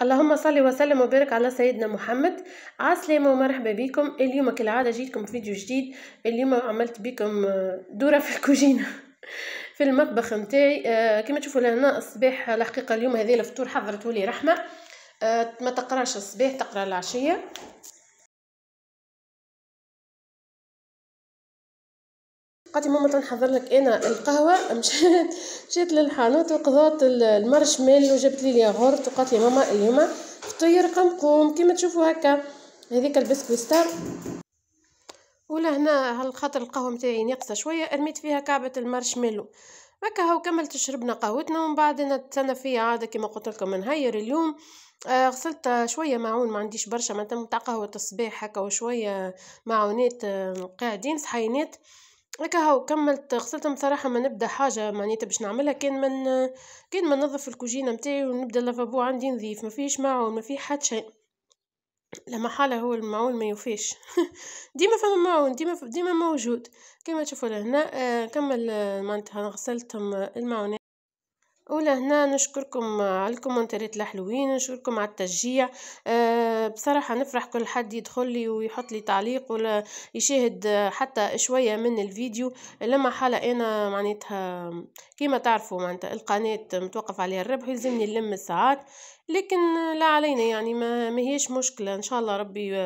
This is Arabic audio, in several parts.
اللهم صل وسلم وبارك على سيدنا محمد عسلامة ومرحبا بكم اليوم كالعادة جيتكم فيديو جديد اليوم عملت بكم آه، دورة في الكوجينة في المطبخ متاعي آه، كما تشوفوا لهنا الصباح الحقيقة اليوم هذه الفطور حضرته لي رحمة آه، ما تقراش الصباح تقرا العشية قالت ماما تنحضر لك انا القهوه مشات مشيت للحانوت وقضات المارشميل وجابت لي الياغورت وقالت لي ماما اليوم فطير قمقوم كيما تشوفوا هكا هذيك البسكويستار ولا هنا على خاطر القهوه نتاعي ناقصه شويه رميت فيها كعبه المارشميلو هكا هو كملت شربنا قهوتنا ومن بعد نتسنى فيا عاده كما قلت لكم نهير اليوم آه غسلت شويه معون ما عنديش برشا معناتها نتاع قهوه الصباح هكا وشويه معونات آه قاعدين صحينات هكا هاو كملت غسلتهم بصراحه ما نبدا حاجه معناتها باش نعملها كان من كان ما نظف الكوجينه نتاعي ونبدا لافابو عندي نظيف ما فيش معون ما في حد شيء لا محالة هو المعون ما يوفيش ديما فما معون ديما ديما موجود كما تشوفوا لهنا آه، كمل آه، معناتها غسلتهم آه، المعونات ولهنا نشكركم على الكومنتات الحلوين نشكركم على التشجيع آه بصراحة نفرح كل حد يدخل لي ويحط لي تعليق ولا يشاهد حتى شوية من الفيديو لما حالة أنا معناتها كيما تعرفوا معناتها القناة متوقف عليها الربح يلزمني نلم الساعات لكن لا علينا يعني ما مهيش مشكلة إن شاء الله ربي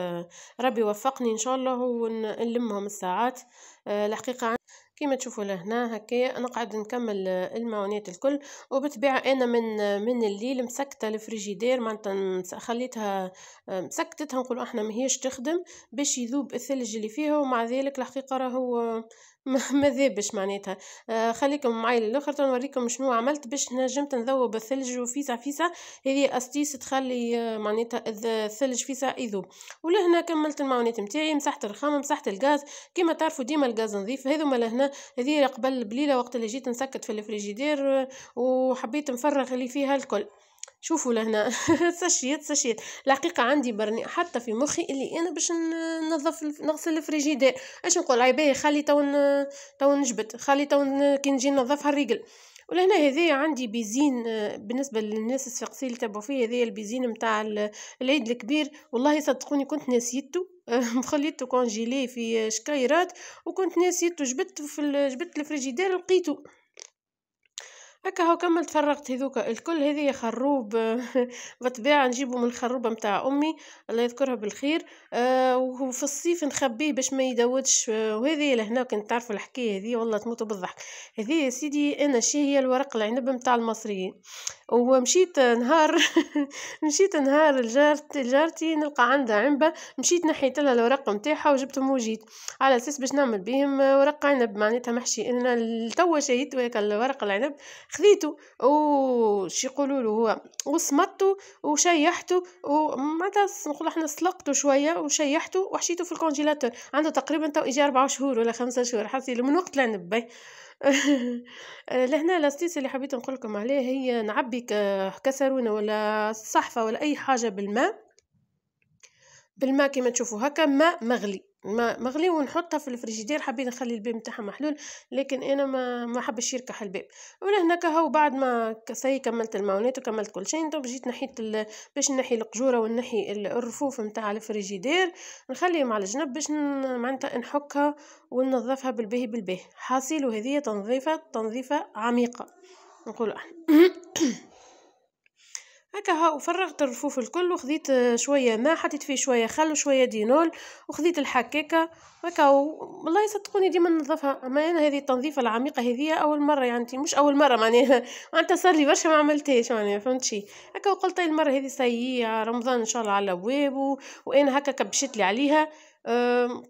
ربي وفقني إن شاء الله ونلمهم الساعات الحقيقة كما تشوفوا لهنا هكايا نقعد نكمل آه، المعونات الكل وبالطبيعه انا من آه، من الليل مسكته الفريجيدير معناتها خليتها آه، مسكتتها نقولوا احنا ماهيش تخدم باش يذوب الثلج اللي فيها ومع ذلك الحقيقه راهو ماذا باش معناتها آه، خليكم معايا للاخر تنوريكم شنو عملت باش نجمت نذوب الثلج وفيسا فيسا هذه استيس تخلي آه، معناتها الثلج فيسا يذوب ولهنا كملت المعونات نتاعي مسحت الرخام مسحت الغاز كما تعرفوا ديما الغاز نظيف هذوما لهنا هذه قبل بليله وقت اللي جيت نسكت في الفريجيدير آه، وحبيت نفرغ اللي فيها الكل شوفوا لهنا ساشيات ساشيات الحقيقه عندي برني حتى في مخي اللي انا باش ننظف نغسل الفريجيدير اش نقول عيبايه خلي تو تو نجبد خلي تو كي نجي ننظفها الرجل ولهنا هذايا عندي بيزين بالنسبه للناس السقسي اللي تبعوا فيه هذايا البيزين نتاع العيد الكبير والله صدقوني كنت نسيتو مخليته كونجيلي في شكايرات وكنت نسيتو جبت في جبت الفريجيدير لقيتو هكا هو كمل تفرغت هذوكا الكل هذي خروب بالطبيعه نجيبه من الخروبه متاع امي الله يذكرها بالخير آه وفي الصيف نخبيه باش ما يدودش آه وهذه لهنا كنت تعرفوا الحكايه هذي والله تموتوا بالضحك هذي يا سيدي انا شي هي الورق العنب متاع المصريين ومشيت نهار مشيت نهار لجارتي جارتي نلقى عندها عنبه مشيت نحيت لها الورق نتاعها وجبتهم وجيت على اساس باش نعمل بهم ورق عنب معناتها محشي انا توا شهيت وهاك الورق العنب خذيته وش يقولوا له هو وصمتو وشيحتو ومعناتها نقولوا احنا سلقتو شويه وشيحتو وحشيتو في الكونجيلاتور عنده تقريبا تو اجي اربع شهور ولا خمسة شهور حصيله من وقت العنب باهي لهنا لاستيس اللي حبيت نقول لكم عليه هي نعبي كسرونه ولا صحفه ولا اي حاجه بالماء بالماء كما تشوفوا هكا ماء مغلي ماء مغلي ونحطها في الفريجيدير حابين نخلي الباب نتاعها محلول لكن انا ما ما حبش يركح الباب ولا هناك هو بعد ما كسي كملت الماونات وكملت كل شيء تو جيت نحيت باش نحي القجوره ونحي الرفوف نتاع الفريجيدير نخليهم على جنب باش معناتها نحكها وننظفها بالباهي بالباهي حاصل وهذه تنظيفه تنظيفه عميقه نقول احنا هكا ها وفرغت الرفوف الكل وخذيت شويه ماء حطيت فيه شويه خل وشويه دينول وخذيت الحكاكه هكا والله يصدقوني ديما ننظفها اما انا هذه التنظيفه العميقه هذه اول مره يعني مش اول مره معناها معناتها صار لي برشا ما عملتهاش معناها فهمت شي هكا وقلت المره هذه سيئه رمضان ان شاء الله على الابواب وانا هكا كبشت لي عليها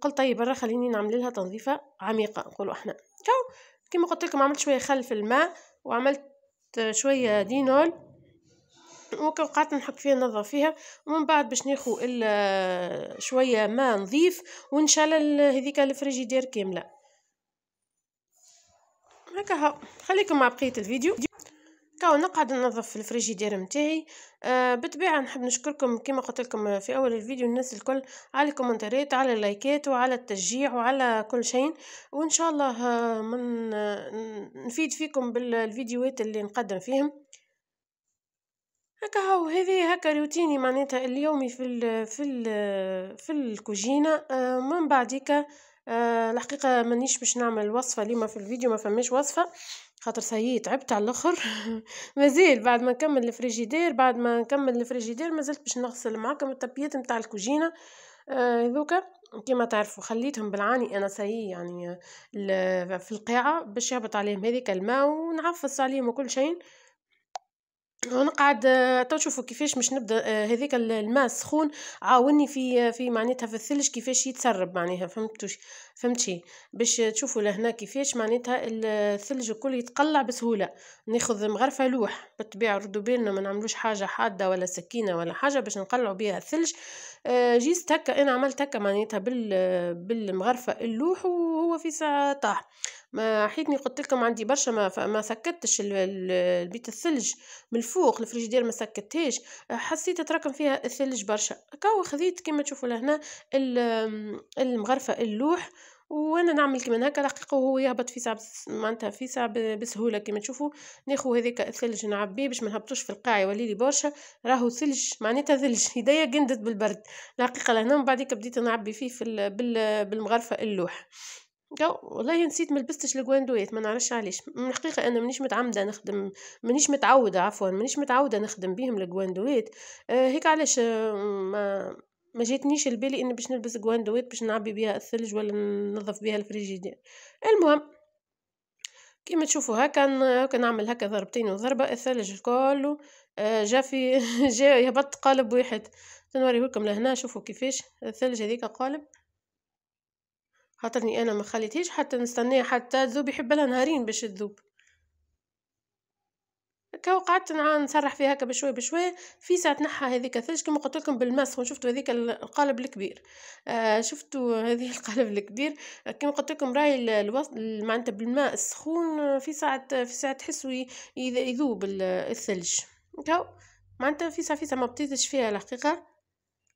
قلت طيب برا خليني نعمل لها تنظيفه عميقه نقولوا احنا كاو كما قلت لكم عملت شويه خل في الماء وعملت شويه دينول وقعدت نحط فيها نظف فيها ومن بعد باش ناخو شويه ماء نظيف الله هذيك الفريجيدير كامله هكا خليكم مع بقيه الفيديو كاو نقعد ننظف الفريجيدير نتاعي آه بطبيعه نحب نشكركم كما قلت لكم في اول الفيديو الناس الكل على الكومنتات على اللايكات وعلى التشجيع وعلى كل شيء وان شاء الله آه، من نفيد فيكم بالفيديوهات اللي نقدم فيهم هكا هاو هذه هكا روتيني معناتها اليومي في ال في ال في الكوجينه آه، من بعديك آه، الحقيقه مانيش باش نعمل وصفه اليوم في الفيديو ما فماش وصفه خاطر سيي تعبت على الاخر مازال بعد ما نكمل الفريجيدير بعد ما نكمل الفريجيدير مازلت باش نغسل معاكم الطبيات نتاع الكوجينه آه كما تعرفوا خليتهم بالعاني انا سي يعني في القاعه باش يهبط عليهم هذيك الماء ونعفص عليهم وكل شيء نقعد آه، تو تشوفوا كيفاش باش نبدا آه، هذاك الماء السخون عاوني في آه، في معناتها في الثلج كيفاش يتسرب معناها فهمتوش فهمتي باش تشوفوا لهنا كيفاش معناتها الثلج الكل يتقلع بسهوله ناخذ مغرفه لوح بالطبيعه ردوا بالنا ما نعملوش حاجه حاده ولا سكينه ولا حاجه باش نقلعوا بها الثلج جيست هكا انا عملت هكا معناتها بال بالمغرفه اللوح وهو في ساعه طاح ما حيتني قلت لكم عندي برشا ما, ما سكتش البيت الثلج من الفوق الفريجيدير ما سكتهاش حسيت تراكم فيها الثلج برشا كاو خذيت كما تشوفوا لهنا المغرفه اللوح وانا نعمل كيما هكا الحقيقه وهو يهبط في ساعه معناتها في ساعه بسهوله كيما تشوفوا ناخذ هذيك الثلج نعبيه باش ما نهبطوش في القاع يولي لي برشا راهو ثلج معناتها ثلج يديا جندت بالبرد الحقيقه لهنا من بعديك بديت نعبي فيه في بالمغرفه اللوح جو والله نسيت ما لبستش الجواندويات ما نعرفش علاش من الحقيقه انا مانيش متعمده نخدم مانيش متعوده عفوا مانيش متعوده نخدم بيهم الجواندويات آه هيك علاش آه، ما ما جاتنيش البالي اني باش نلبس جواندويات باش نعبي بها الثلج ولا ننظف بها الفريجيدير المهم كيما تشوفوا هكا نعمل هكا ضربتين وضربه الثلج الكل آه، جا في جا يهبط قالب واحد نوريه لكم لهنا شوفوا كيفاش الثلج هذيك قالب خاطرني انا ما خليتهاش حتى نستناه حتى تذوب يحب لها نهارين باش تذوب هكا وقعدت نسرح فيها هكا بشوي بشوي في ساعه نحى هذيك الثلج كما قلت لكم بالماس وشفتوا هذيك القالب الكبير آه شفتوا هذه القالب الكبير كما قلت لكم راي الوسط معناتها بالماء السخون في ساعه في ساعه تحسوا يذوب الثلج هكا معناتها في ساعه في ساعه ما بطيتش فيها الحقيقه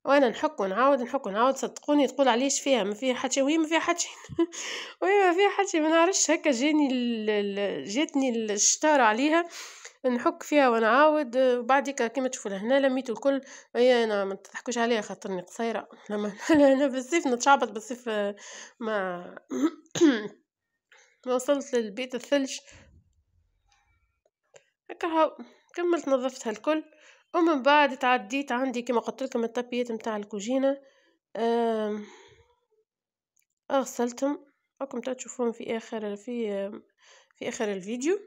وانا نحك ونعاود نحك ونعاود صدقوني تقول علاش فيها ما فيها حتى وهي ما فيها حتى وهي ما فيها حتى ما نعرفش هكا جاني جاتني الشطاره عليها نحك فيها ونعاود وبعديك كيما تشوفوا لهنا لميت الكل هي انا ما تضحكوش عليا خاطرني قصيره لما انا بالصيف نتشعبط بالصيف ما ما وصلت للبيت الثلج هكا كملت نظفتها الكل ومن بعد تعديت عندي كما قلت لكم الطبيات متاع الكوجينه اغسلتهم راكم تشوفوهم في اخر في في اخر الفيديو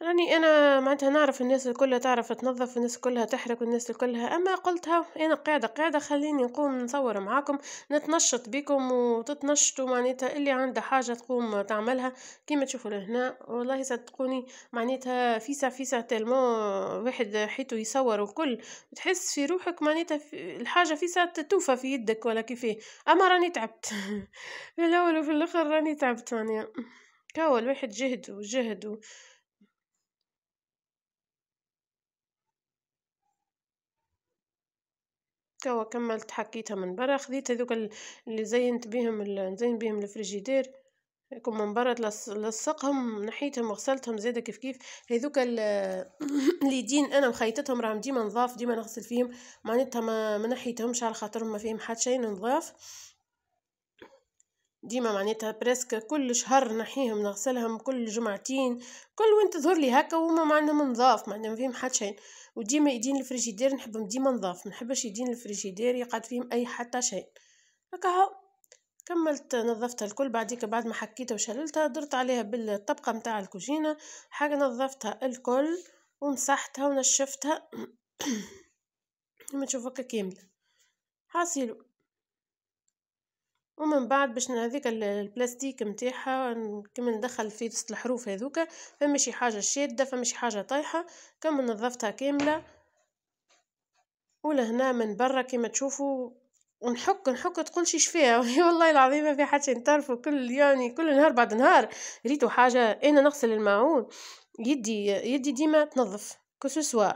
يعني انا معناتها نعرف الناس الكلها تعرف تنظف والناس كلها تحرك والناس الكلها اما قلت ها انا قاعده قاعده خليني نقوم نصور معاكم نتنشط بكم وتتنشطوا معناتها اللي عنده حاجه تقوم تعملها كيما تشوفوا لهنا والله صدقوني معناتها فيسع فيسع تالمو واحد حيتو يصور وكل تحس في روحك معناتها في الحاجه فيسع توفى في يدك ولا كيفاه اما راني تعبت في الاول وفي الاخر راني تعبت معناها كاول واحد جهد وجهد و... توا كملت حكيتها من برا خديت هذوك اللي زينت بهم نزين بهم الفريجيدير كم من برا لصقهم نحيتهم وغسلتهم زاده كيف كيف هذوك اليدين انا مخيطتهم راهم ديما نظاف ديما نغسل فيهم معناتها ما نحيتهمش على خاطرهم ما فيهم حد شيء نظاف ديما معناتها برسك كل شهر نحيهم نغسلهم كل جمعتين كل وين تظهر لي هكا وما معناهم نظاف معناهم فيهم حد شيء وديما يدين الفريجيدير نحبهم ديما نظاف نحبش يدين الفريجيدير يقعد فيهم اي حتى شيء هكا كملت نظفتها الكل بعديك بعد ما حكيتها وشللتها درت عليها بالطبقة متاع الكوجينة حاجة نظفتها الكل ومسحتها ونشفتها لما تشوف كاملة حاصلو ومن بعد باش هذيك البلاستيك نتاعها كما ندخل فيه الحروف هذوك فما شي حاجه شاده فما شي حاجه طايحه كما نظفتها كامله ولهنا من برا كما تشوفوا ونحك نحك تقول شي شفيها والله العظيم ما في حد نطرفه كل يعني كل نهار بعد نهار ريتو حاجه انا نغسل الماعون يدي يدي ديما تنظف كو سوا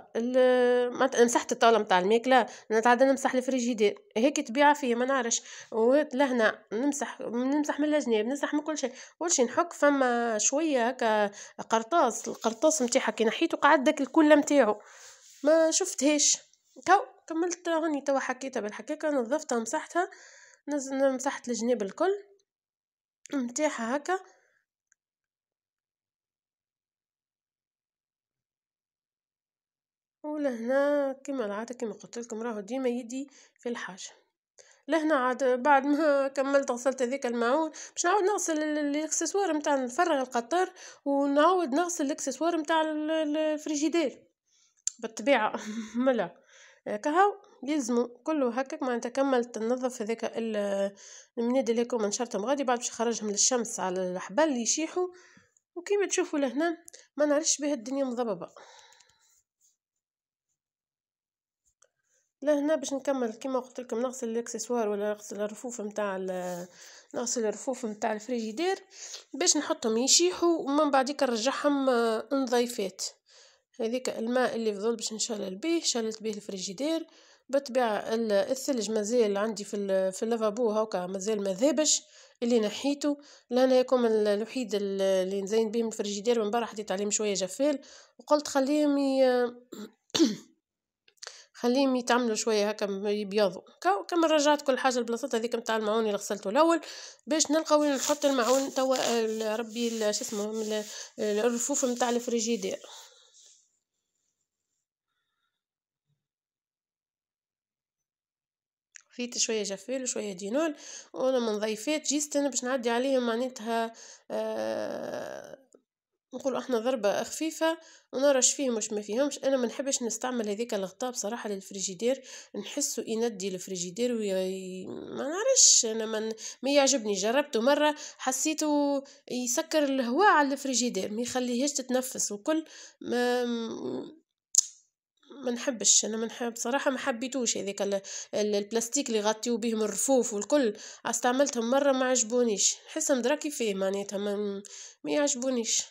مسحت الطاوله نتاع الماكله نتعدى نمسح الفريجيدير هيك تبيعه فيا ما نعرفش لهنا نمسح نمسح من الجناب نمسح من كل شيء كل شيء نحك فما شويه هكا قرطاس القرطاس نتاعها كي نحيته قعد داك الكل نتاعو ما شفتهاش تو كملت هوني توا حكيتها بالحكاكه نظفتها مسحتها نز... مسحت الجناب الكل نتاعها هكا ولهنا كما كيما العادة كيما قلت لكم راهو ديما يدي في الحاجة لهنا عاد بعد ما كملت غسلت هذاك الماعون باش نعاود نغسل الاكسسوار نتاع نفرغ القطر ونعاود نغسل الاكسسوار نتاع الفريجيدير بالطبيعه ملا كهو يلزمو كله هكاك معناتها كملت تنظف هذاك المناد اللي هكا نشرتهم غادي بعد باش خرجهم للشمس على الحبل يشيحوا وكيما تشوفوا لهنا ما نعرفش بها الدنيا مضببه لهنا باش نكمل كيما قلت لكم نغسل الاكسسوار ولا نغسل الرفوف نتاع نغسل الرفوف نتاع الفريجيدير باش نحطهم يشيحوا ومن بعد نرجعهم آه، نظيفات هذيك الماء اللي فضل باش نشلل به شللت به الفريجيدير بالطبيعة الثلج مازال عندي في في اللافابو هاكا مازال ما ذابش اللي نحيته لان يكون الوحيد اللي نزين بيه من الفريجيدير من برا حطيت عليهم شويه جفال وقلت خليهم ي... خليهم يتعملوا شويه هكا يبيضوا كما رجعت كل حاجه لبلاصتها هذيك نتاع المعون اللي غسلته الاول باش نلقى وين نحط المعون توا ربي شو اسمه الرفوف نتاع الفريجيدير فيت شويه جفيل وشويه دينول وانا من ضيفات جيستن باش نعدي عليهم معناتها آه نقول احنا ضربة خفيفة ونرش فيهم واش ما فيهمش انا ما نحبش نستعمل هذيك الغطاء بصراحة للفريجيدير نحسه يندي الفريجيدير وي... ما نعرفش انا من... ما يعجبني جربته مرة حسيته يسكر الهواء على الفريجيدير ما يخليهش تتنفس وكل ما ما نحبش انا ما نحب صراحه ما حبيتوش هذاك البلاستيك اللي غطيو بهم الرفوف والكل استعملتهم مره ما عجبونيش نحسهم دراكي فيه معناتها ما, ما يعجبونيش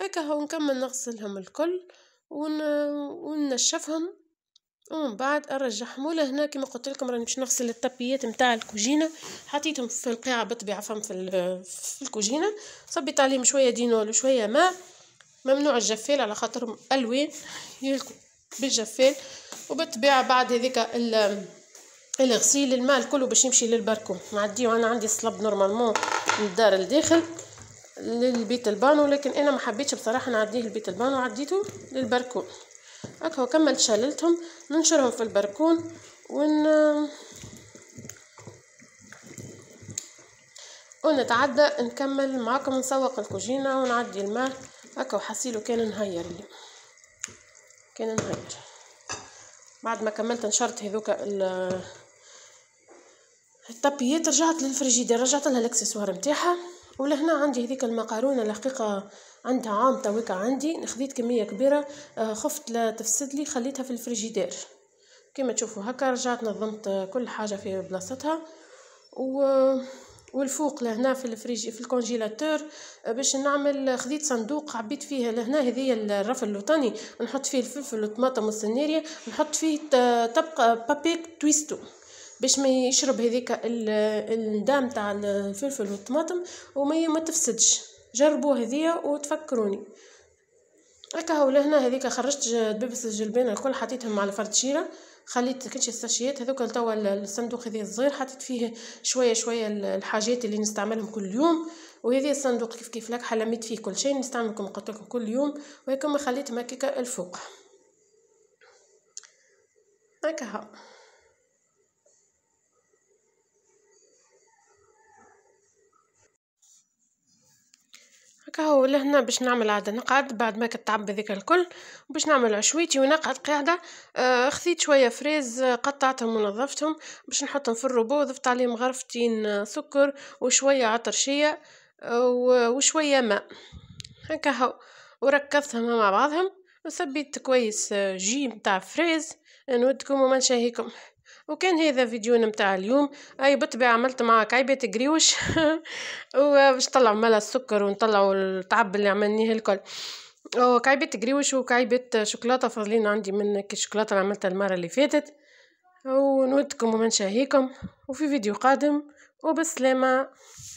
هكا هو نكمل نغسلهم الكل ون... وننشفهم ومن بعد ارجعهم لهنا كما قلت لكم راني باش نغسل الطبيات نتاع الكوجينه حطيتهم في القاعه بالطبيعه فهم في, في الكوجينه صبيت عليهم شويه دينول وشويه ماء ممنوع الجفال على خاطرهم الوان يلقوا بالجفال وبالطبيعه بعد هذيك الغسيل الماء الكل باش يمشي للبركون نعديو انا عندي صلب نورمالمون من الدار لداخل للبيت البانو لكن انا ما حبيتش بصراحه نعديه البيت البانو عديته للبركون هكا كملت شللتهم ننشرهم في البركون ون ونتعدى نكمل معكم نسوق الكوجينه ونعدي الماء هكا وحسيلو كان نهير اليوم كان نهير بعد ما كملت نشرت ال الطبيات رجعت للفريجيدير رجعت لها الاكسسوار نتاعها ولهنا عندي هذيك المقارونه الحقيقه عندها عام تويكا عندي خديت كميه كبيره آه، خفت لا تفسد لي خليتها في الفريجيدير كما تشوفوا هكا رجعت نظمت كل حاجه في بلاصتها و والفوق لهنا في الفريج في الكونجيلاتور آه، باش نعمل خديت صندوق عبيت فيه لهنا هذه الرف اللوطاني نحط فيه الفلفل والطماطم والسنيريا نحط فيه طبق بابيك تويستو باش ما يشرب هذيك الدم تاع الفلفل والطماطم وما ما تفسدش جربوا هذيا وتفكروني هكا هو لهنا هذيك خرجت دبيبس الجلبانه الكل حطيتهم على الفرتشيره خليت كلشي الساشيات هذوك توا الصندوق هذا الصغير حطيت فيه شويه شويه الحاجات اللي نستعملهم كل يوم وهذا الصندوق كيف كيف لك حلميت فيه كل شيء نستعمل قلت لكم كل يوم وهكا ما خليت هكاك الفوق هكا كهو لهنا باش نعمل عاد نقعد بعد ما كتعب هذيك الكل باش نعمل عشويتي ونقعد قاعده آه خذيت شويه فريز آه، قطعتهم ونظفتهم باش نحطهم في الروبو ضفت عليهم غرفتين آه، سكر وشويه عطرشيه آه وشويه ماء هكا هو وركزتهم مع بعضهم وثبت كويس آه، جيم تاع فريز نودكم وما نشاهيكم وكان هذا فيديو نتاع اليوم اي بالطبيعه عملت مع كعيبات قريوش وباش طلع مال السكر ونطلعوا التعب اللي عملناه الكل وكعيبات قريوش وكعيبات شوكولاته فاضلين عندي من الشوكولاته اللي عملتها المره اللي فاتت ونودكم ومنشاهيكم وفي فيديو قادم وبسلامه